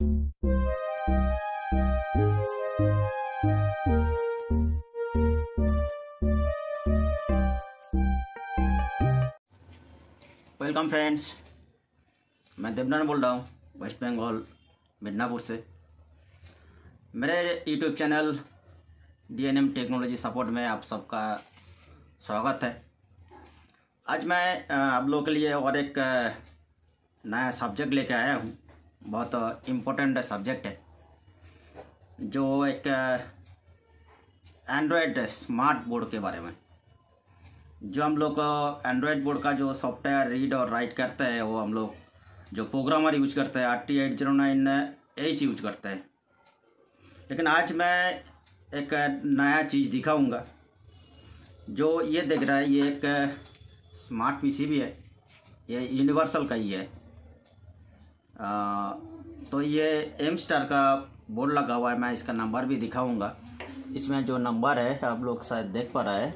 Welcome friends मैं देवनारायण बोल रहा हूँ वेस्ट बंगाल मिदनापुर से मेरे YouTube channel DNM technology support में आप सबका स्वागत है आज मैं आप लोगों के लिए और एक नया सब्जेक्ट लेके आया हूँ बहुत इम्पोर्टेंट सब्जेक्ट है जो एक एंड्रॉयड स्मार्ट बोर्ड के बारे में जो हम लोग एंड्रॉयड eh, बोर्ड का जो सॉफ्टवेयर रीड और राइट करते हैं वो हम लोग जो प्रोग्रामर यूज करते हैं R T eight zero nine H use करते हैं लेकिन आज मैं एक eh, नया चीज़ दिखाऊंगा जो ये देख रहा है ये एक स्मार्ट eh, पीसी भी है ये यूनिवर्सल का ही है तो ये एम स्टार का बोर्ड लगा हुआ है मैं इसका नंबर भी दिखाऊंगा इसमें जो नंबर है आप लोग शायद देख पा रहा है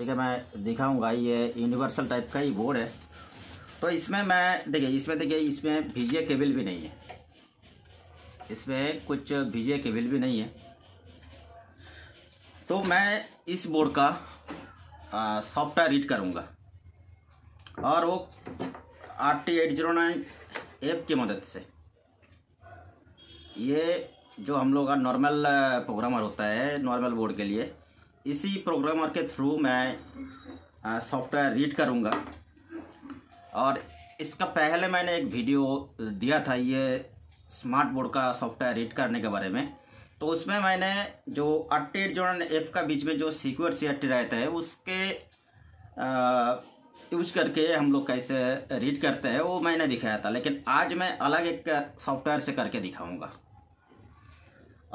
ठीक है मैं दिखाऊंगा ये यूनिवर्सल टाइप का ही बोर्ड है तो इसमें मैं देखिए इसमें देखिए इसमें भिजिए केबल भी नहीं है इसमें कुछ के केबल भी नहीं है तो मैं इस बोर्ड का सॉफ्टवेयर रीड करूँगा और वो R T eight zero nine app की मदद से ये जो हम लोग का नॉर्मल प्रोग्रामर होता है नॉर्मल बोर्ड के लिए इसी प्रोग्रामर के थ्रू मैं सॉफ्टवेयर रीड करूँगा और इसका पहले मैंने एक वीडियो दिया था ये स्मार्ट बोर्ड का सॉफ्टवेयर रीड करने के बारे में तो उसमें मैंने जो अट्टे जो ऐप का बीच में जो सी अट्टी रहता है उसके यूज करके हम लोग कैसे रीड करते हैं वो मैंने दिखाया था लेकिन आज मैं अलग एक सॉफ्टवेयर से करके दिखाऊंगा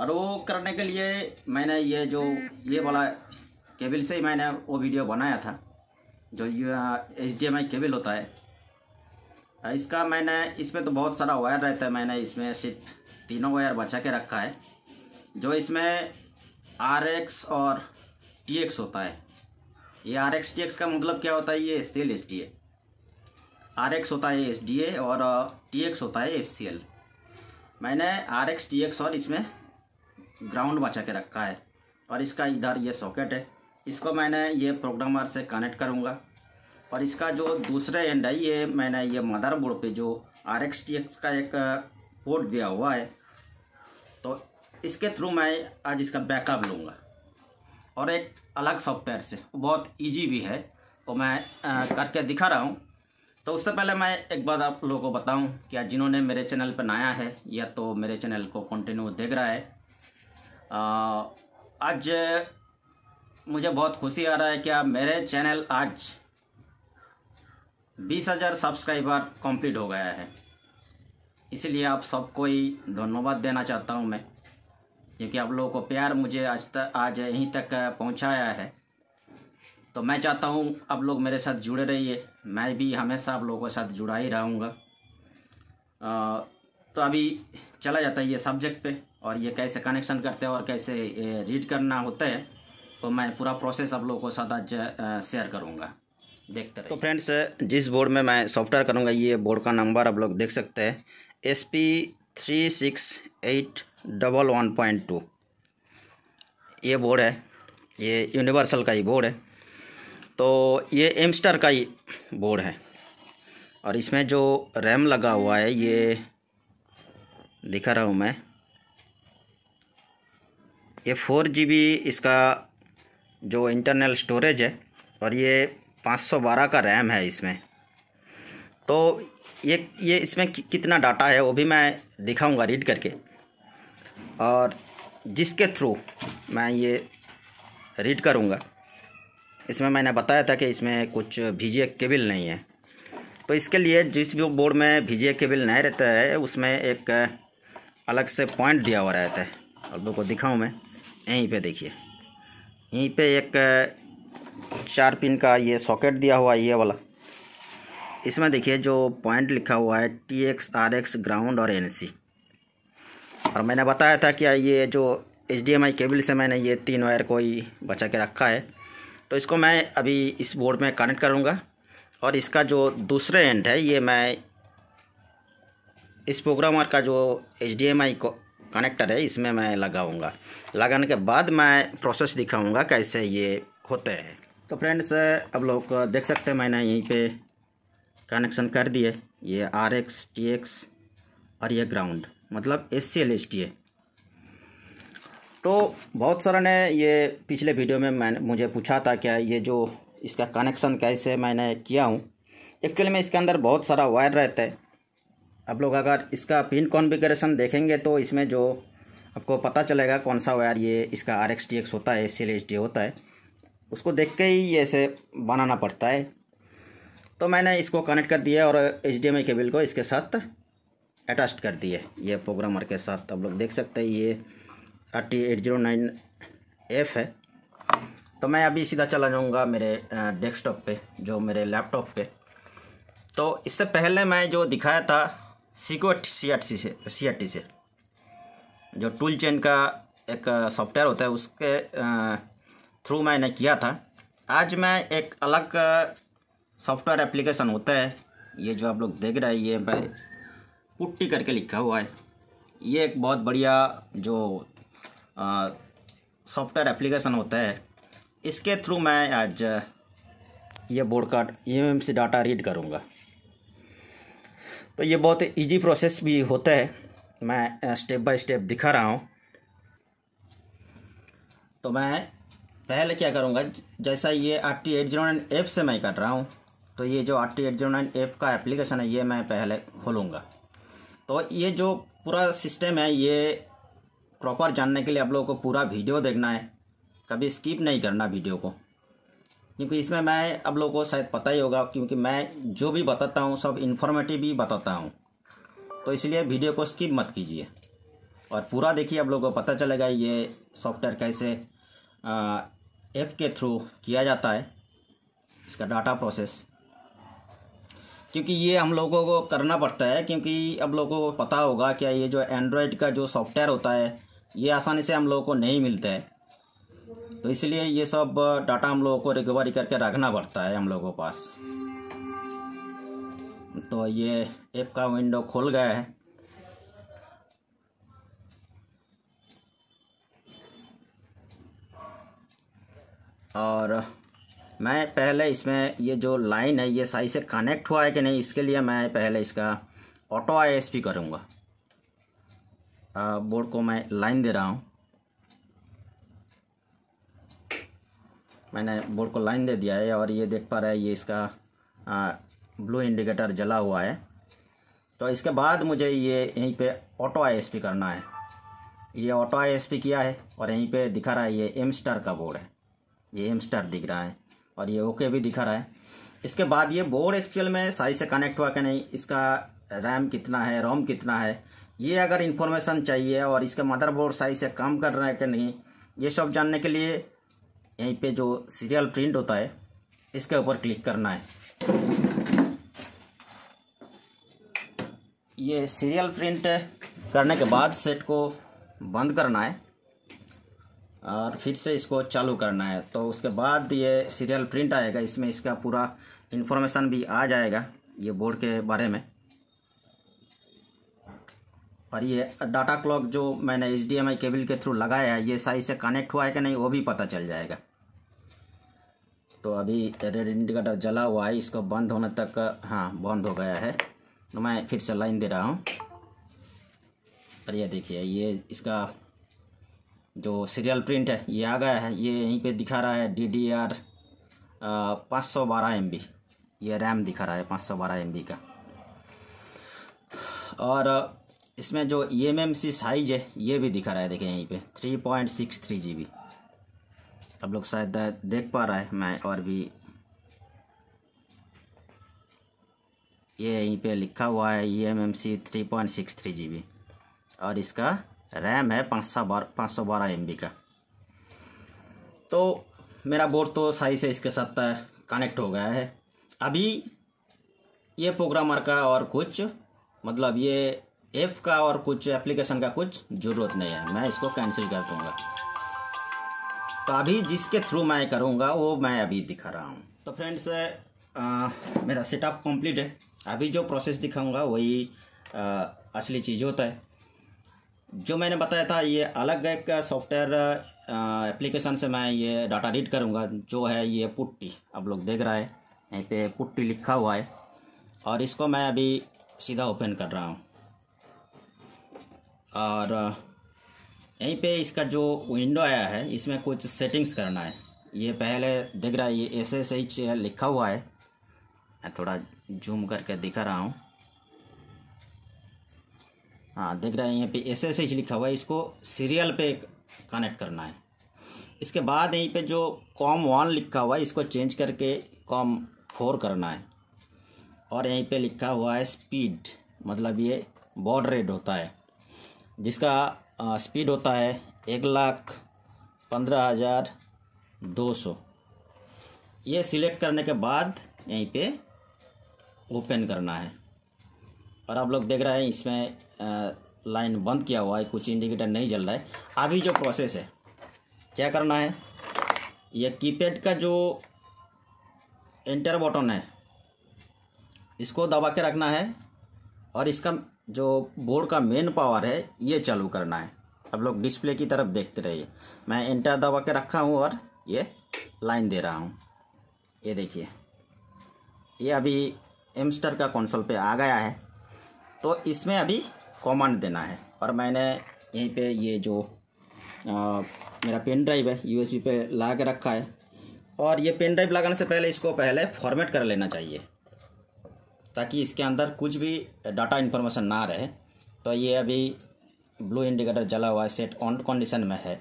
और वो करने के लिए मैंने ये जो ये वाला केबल से ही मैंने वो वीडियो बनाया था जो एच डी केबल होता है इसका मैंने इसमें तो बहुत सारा वायर रहता है मैंने इसमें सिर्फ तीनों वायर बचा के रखा है जो इसमें आर एक्स और टी एक्स होता है ये आर एक्स टी एक्स का मतलब क्या होता है ये S C L S D A R X होता है एस डी ए और टी एक्स होता है एस सी एल मैंने आर एक्स टी एक्स और इसमें ग्राउंड बचा के रखा है और इसका इधर ये सॉकेट है इसको मैंने ये प्रोग्रामर से कनेक्ट करूँगा और इसका जो दूसरा एंड है ये मैंने ये मदरबोर्ड पे जो आर एक्स टी एक्स का एक पोर्ट दिया हुआ है तो इसके थ्रू मैं आज इसका बैकअप लूँगा और एक अलग सॉफ्टवेयर से बहुत इजी भी है तो मैं करके दिखा रहा हूँ तो उससे पहले मैं एक बात आप लोगों को बताऊँ कि आज जिन्होंने मेरे चैनल पर नया है या तो मेरे चैनल को कंटिन्यू देख रहा है आज मुझे बहुत खुशी आ रहा है कि मेरे चैनल आज हम्म। बीस हज़ार सब्सक्राइबर कंप्लीट हो गया है इसलिए आप सबको ही धन्यवाद देना चाहता हूँ मैं क्योंकि आप लोगों को प्यार मुझे आज तक आज यहीं तक पहुँचाया है तो मैं चाहता हूँ आप लोग मेरे साथ जुड़े रहिए मैं भी हमेशा आप लोगों के साथ जुड़ा ही रहूँगा तो अभी चला जाता है ये सब्जेक्ट पे और ये कैसे कनेक्शन करते हैं और कैसे रीड करना होता है तो मैं पूरा प्रोसेस आप लोगों के साथ आज शेयर करूँगा देखते रहे तो फ्रेंड्स जिस बोर्ड में मैं सॉफ्टवेयर करूँगा ये बोर्ड का नंबर आप लोग देख सकते हैं S P three six eight double one point two ये बोर्ड है ये यूनिवर्सल का ही बोर्ड है तो ये एमस्टर का ही बोर्ड है और इसमें जो रैम लगा हुआ है ये दिखा रहा हूँ मैं ये फोर जी बी इसका जो इंटरनल स्टोरेज है और ये 512 का रैम है इसमें तो ये ये इसमें कितना डाटा है वो भी मैं दिखाऊंगा रीड करके और जिसके थ्रू मैं ये रीड करूंगा इसमें मैंने बताया था कि इसमें कुछ भीजिए केबल नहीं है तो इसके लिए जिस भी बोर्ड में भीजिए केबल नहीं रहता है उसमें एक अलग से पॉइंट दिया हुआ रहता है अब को दिखाऊँ मैं यहीं पे देखिए यहीं पे एक चार पिन का ये सॉकेट दिया हुआ है ये वाला इसमें देखिए जो पॉइंट लिखा हुआ है T X R X ground और एन सी और मैंने बताया था कि ये जो H D M I cable से मैंने ये तीन वायर को ही बचा के रखा है तो इसको मैं अभी इस बोर्ड में कनेक्ट करूँगा और इसका जो दूसरे एंड है ये मैं इस प्रोग्रामर का जो एच डी एम आई को कनेक्टर है इसमें मैं लगाऊंगा लगाने के बाद मैं प्रोसेस दिखाऊंगा कैसे ये होते हैं तो फ्रेंड्स अब लोग देख सकते हैं मैंने यहीं पे कनेक्शन कर दिए ये आर एक्स टी एक्स और ये ग्राउंड मतलब S C L S T A तो बहुत सारा ने ये पिछले वीडियो में मैंने मुझे पूछा था क्या ये जो इसका कनेक्शन कैसे मैंने किया हूँ एक्चुअली में इसके अंदर बहुत सारा वायर रहता है अब लोग अगर इसका पिन कॉन्फ़िगरेशन देखेंगे तो इसमें जो आपको पता चलेगा कौन सा वायर ये इसका आर एक्स टी एक्स होता है S C L S T होता है उसको देख के ही ऐसे बनाना पड़ता है तो मैंने इसको कनेक्ट कर दिया और एच डी केबल को इसके साथ अटैच कर दिए ये प्रोग्रामर के साथ आप लोग देख सकते हैं ये thirty eight zero nine F है तो मैं अभी सीधा चला जाऊँगा मेरे डेस्कटॉप पे जो मेरे लैपटॉप पे तो इससे पहले मैं जो दिखाया था सीको सी आर टी से सी आर टी से जो टूल चेन का एक सॉफ्टवेयर होता है उसके आ, थ्रू मैंने किया था आज मैं एक अलग सॉफ्टवेयर एप्लीकेशन होता है ये जो आप लोग देख रहे हैं ये भाई पुट्टी करके लिखा हुआ है ये एक बहुत बढ़िया जो सॉफ्टवेयर एप्लीकेशन होता है इसके थ्रू मैं आज ये बोर्ड का ई से डाटा रीड करूँगा तो ये बहुत इजी प्रोसेस भी होता है मैं स्टेप बाय स्टेप दिखा रहा हूँ तो मैं पहले क्या करूँगा जैसा ये R T eight zero nine app से मैं कर रहा हूँ तो ये जो R T eight zero nine app का एप्लीकेशन है ये मैं पहले खोलूँगा तो ये जो पूरा सिस्टम है ये प्रॉपर जानने के लिए आप लोगों को पूरा वीडियो देखना है कभी स्किप नहीं करना वीडियो को क्योंकि इसमें मैं आप लोगों को शायद पता ही होगा क्योंकि मैं जो भी बताता हूँ सब इन्फॉर्मेटिव ही बताता हूँ तो इसलिए वीडियो को स्किप मत कीजिए और पूरा देखिए आप लोगों को पता चलेगा ये सॉफ्टवेयर कैसे एप के थ्रू किया जाता है इसका डाटा प्रोसेस क्योंकि ये हम लोगों को करना पड़ता है क्योंकि अब लोगों को पता होगा क्या ये जो एंड्रॉयड का जो सॉफ्टवेयर होता है ये आसानी से हम लोगों को नहीं मिलता है तो इसलिए ये सब डाटा हम लोगों को रिकवरी करके रखना पड़ता है हम लोगों के पास तो ये ऐप का विंडो खुल गया है मैं पहले इसमें ये जो लाइन है ये सही से कनेक्ट हुआ है कि नहीं इसके लिए मैं पहले इसका ऑटो आई एस पी करूँगा बोर्ड को मैं लाइन दे रहा हूँ मैंने बोर्ड को लाइन दे दिया है और ये देख पा रहा है ये इसका आ, ब्लू इंडिकेटर जला हुआ है तो इसके बाद मुझे ये यहीं पे ऑटो आईएसपी करना है ये ऑटो आईएसपी किया है और यहीं पे दिखा रहा है ये एम स्टार का बोर्ड है ये एम स्टार दिख रहा है और ये ओके भी दिखा रहा है इसके बाद ये बोर्ड एक्चुअल में सही से कनेक्ट हुआ कि नहीं इसका रैम कितना है रोम कितना है ये अगर इन्फॉर्मेशन चाहिए और इसके मदरबोर्ड सही से काम कर रहे हैं कि नहीं ये सब जानने के लिए यहीं पे जो सीरियल प्रिंट होता है इसके ऊपर क्लिक करना है ये सीरियल प्रिंट करने के बाद सेट को बंद करना है और फिर से इसको चालू करना है तो उसके बाद ये सीरियल प्रिंट आएगा इसमें इसका पूरा इन्फॉर्मेशन भी आ जाएगा ये बोर्ड के बारे में और ये डाटा क्लॉक जो मैंने एच केबल के थ्रू लगाया है ये सही से कनेक्ट हुआ है कि नहीं वो भी पता चल जाएगा तो अभी रेड इंडिकेटर जला हुआ है इसको बंद होने तक हाँ बंद हो गया है तो मैं फिर से लाइन दे रहा हूँ और ये देखिए ये इसका जो सीरियल प्रिंट है ये आ गया है ये यहीं पे दिखा रहा है डी डी आर पाँच सौ बारह एम बी ये रैम दिखा रहा है पाँच सौ बारह एम बी का और इसमें जो E M M C size है ये भी दिखा रहा है देखिए यहीं पे three point six three G B अब लोग शायद देख पा रहा है मैं और भी ये यहीं पे लिखा हुआ है E M M C three point six three G B और इसका रैम है पाँच सौ बारह पाँच सौ बारह एम का तो मेरा बोर्ड तो सही से इसके साथ कनेक्ट हो गया है अभी ये प्रोग्रामर का और कुछ मतलब ये ऐप का और कुछ एप्लीकेशन का कुछ ज़रूरत नहीं है मैं इसको कैंसिल कर दूँगा तो अभी जिसके थ्रू मैं करूँगा वो मैं अभी दिखा रहा हूँ तो फ्रेंड्स मेरा सेटअप कंप्लीट है अभी जो प्रोसेस दिखाऊंगा वही असली चीज़ होता है जो मैंने बताया था ये अलग एक सॉफ्टवेयर एप्लीकेशन से मैं ये डाटा रीड करूँगा जो है ये पुट्टी अब लोग देख रहा है यहीं पे पुट्टी लिखा हुआ है और इसको मैं अभी सीधा ओपन कर रहा हूँ और यहीं पे इसका जो विंडो आया है इसमें कुछ सेटिंग्स करना है ये पहले देख रहा है ये एस एस एच लिखा हुआ है मैं थोड़ा जूम करके दिखा रहा हूँ हाँ देख रहे हैं यहाँ पे एस एस एच लिखा हुआ है इसको सीरियल पे कनेक्ट करना है इसके बाद यहीं पे जो कॉम वन लिखा हुआ है इसको चेंज करके कॉम फोर करना है और यहीं पे लिखा हुआ है स्पीड मतलब ये बॉड रेड होता है जिसका आ, स्पीड होता है एक लाख पंद्रह हज़ार दो सौ ये सिलेक्ट करने के बाद यहीं पे ओपन करना है और आप लोग देख रहे हैं इसमें लाइन बंद किया हुआ है कुछ इंडिकेटर नहीं जल रहा है अभी जो प्रोसेस है क्या करना है यह कीपैड का जो एंटर बटन है इसको दबा के रखना है और इसका जो बोर्ड का मेन पावर है ये चालू करना है अब लोग डिस्प्ले की तरफ देखते रहिए मैं एंटर दबा के रखा हूँ और ये लाइन दे रहा हूँ ये देखिए ये अभी एमस्टर का कंसोल पे आ गया है तो इसमें अभी कॉमन देना है और मैंने यहीं पे ये जो आ, मेरा पेन ड्राइव है यूएसबी पे ला के रखा है और ये पेन ड्राइव लगाने से पहले इसको पहले फॉर्मेट कर लेना चाहिए ताकि इसके अंदर कुछ भी डाटा इन्फॉर्मेशन ना रहे तो ये अभी ब्लू इंडिकेटर जला हुआ है सेट ऑन कंडीशन में है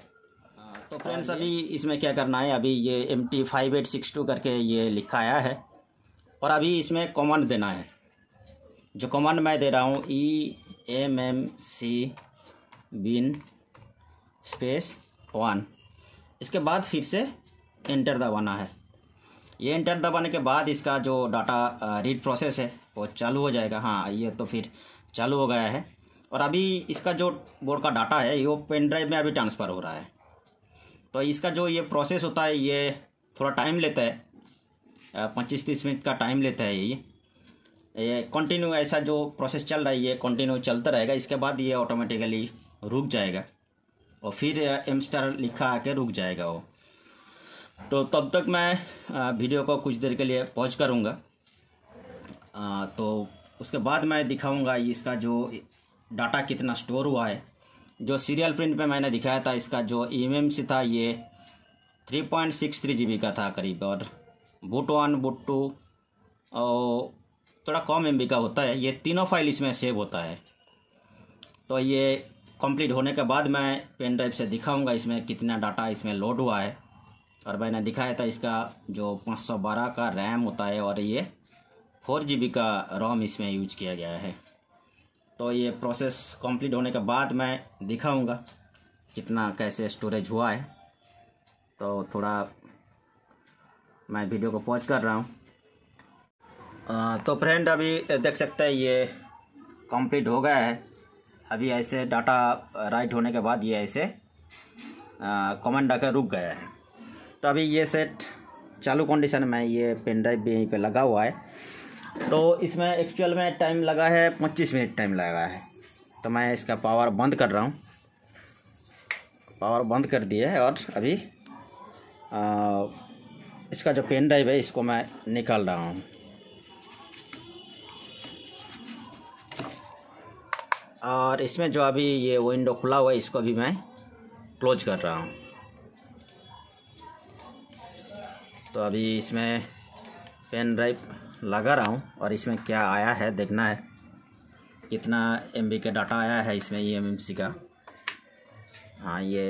तो फ्रेंड्स अभी इसमें क्या करना है अभी ये M T five eight six two करके ये लिखाया है और अभी इसमें कॉमन देना है जो कमांड मैं दे रहा हूँ E M M C bin space one इसके बाद फिर से एंटर दबाना है ये एंटर दबाने के बाद इसका जो डाटा रीड प्रोसेस है वो चालू हो जाएगा हाँ ये तो फिर चालू हो गया है और अभी इसका जो बोर्ड का डाटा है ये पेन ड्राइव में अभी ट्रांसफ़र हो रहा है तो इसका जो ये प्रोसेस होता है ये थोड़ा टाइम लेता है पच्चीस तीस मिनट का टाइम लेता है ये ये कंटिन्यू ऐसा जो प्रोसेस चल रहा है ये कंटिन्यू चलता रहेगा इसके बाद ये ऑटोमेटिकली रुक जाएगा और फिर एम स्टार लिखा आके रुक जाएगा वो तो तब तक मैं वीडियो को कुछ देर के लिए पॉज करूँगा तो उसके बाद मैं दिखाऊँगा इसका जो डाटा कितना स्टोर हुआ है जो सीरियल प्रिंट पे मैंने दिखाया था इसका जो ई था ये 3.63 जीबी का था करीब और बुट वन बुट टू और थोड़ा कम एम का होता है ये तीनों फाइल इसमें सेव होता है तो ये कंप्लीट होने के बाद मैं पेन ड्राइव से दिखाऊंगा इसमें कितना डाटा इसमें लोड हुआ है और मैंने दिखाया था इसका जो 512 का रैम होता है और ये फोर जी का रोम इसमें यूज किया गया है तो ये प्रोसेस कंप्लीट होने के बाद मैं दिखाऊंगा कितना कैसे स्टोरेज हुआ है तो थोड़ा मैं वीडियो को पॉज कर रहा हूँ तो फ्रेंड अभी देख सकते हैं ये कंप्लीट हो गया है अभी ऐसे डाटा राइट होने के बाद ये ऐसे कमेंट आकर रुक गया है तो अभी ये सेट चालू कंडीशन में ये पेन ड्राइव भी यहीं पर लगा हुआ है तो इसमें एक्चुअल में टाइम लगा है पच्चीस मिनट टाइम लगा है तो मैं इसका पावर बंद कर रहा हूँ पावर बंद कर दिया है और अभी आ, इसका जो पेन ड्राइव है इसको मैं निकाल रहा हूँ और इसमें जो अभी ये विंडो खुला हुआ है इसको अभी मैं क्लोज कर रहा हूँ तो अभी इसमें पेन ड्राइव लगा रहा हूँ और इसमें क्या आया है देखना है कितना एम का डाटा आया है इसमें ई एम का हाँ ये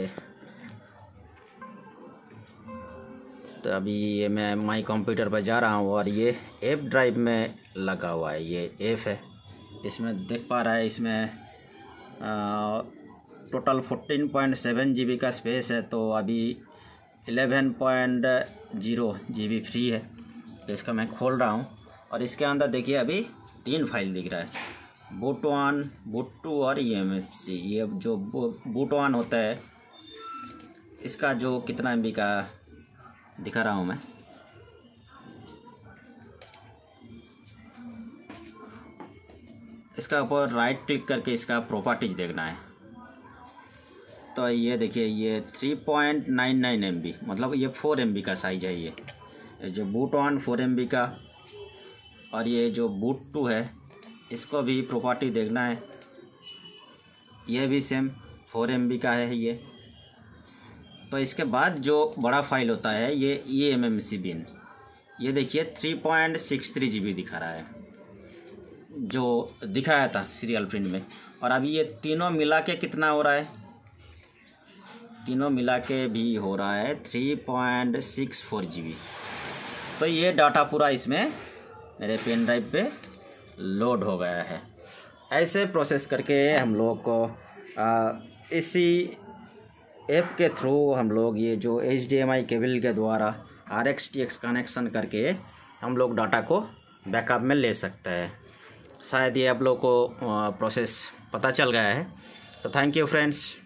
तो अभी ये मैं माय कंप्यूटर पर जा रहा हूँ और ये एफ ड्राइव में लगा हुआ है ये ऐप है इसमें देख पा रहा है इसमें total fourteen point seven G का स्पेस है तो अभी eleven point zero G free है तो इसका मैं खोल रहा हूँ और इसके अंदर देखिए अभी तीन फाइल दिख रहा है बूट वन बूट टू और ई एम एफ सी ये जो बूट वन होता है इसका जो कितना एम का दिखा रहा हूँ मैं इसका ऊपर राइट क्लिक करके इसका प्रॉपर्टीज देखना है तो ये देखिए ये 3.99 पॉइंट मतलब ये 4 एम का साइज है ये जो बूट वन फोर एम का और ये जो बूट टू है इसको भी प्रॉपर्टी देखना है ये भी सेम फोर एम का है ये तो इसके बाद जो बड़ा फाइल होता है ये ई एम एम सी बिन ये देखिए three point six three G B दिखा रहा है जो दिखाया था सीरियल प्रिंट में और अभी ये तीनों मिला के कितना हो रहा है तीनों मिला के भी हो रहा है three point six four G B तो ये डाटा पूरा इसमें मेरे पेन ड्राइव पे लोड हो गया है ऐसे प्रोसेस करके हम लोग को आ, इसी ऐप के थ्रू हम लोग ये जो H D M I cable के द्वारा R X T X connection करके हम लोग डाटा को बैकअप में ले सकते हैं शायद ये आप लोग को प्रोसेस पता चल गया है तो थैंक यू फ्रेंड्स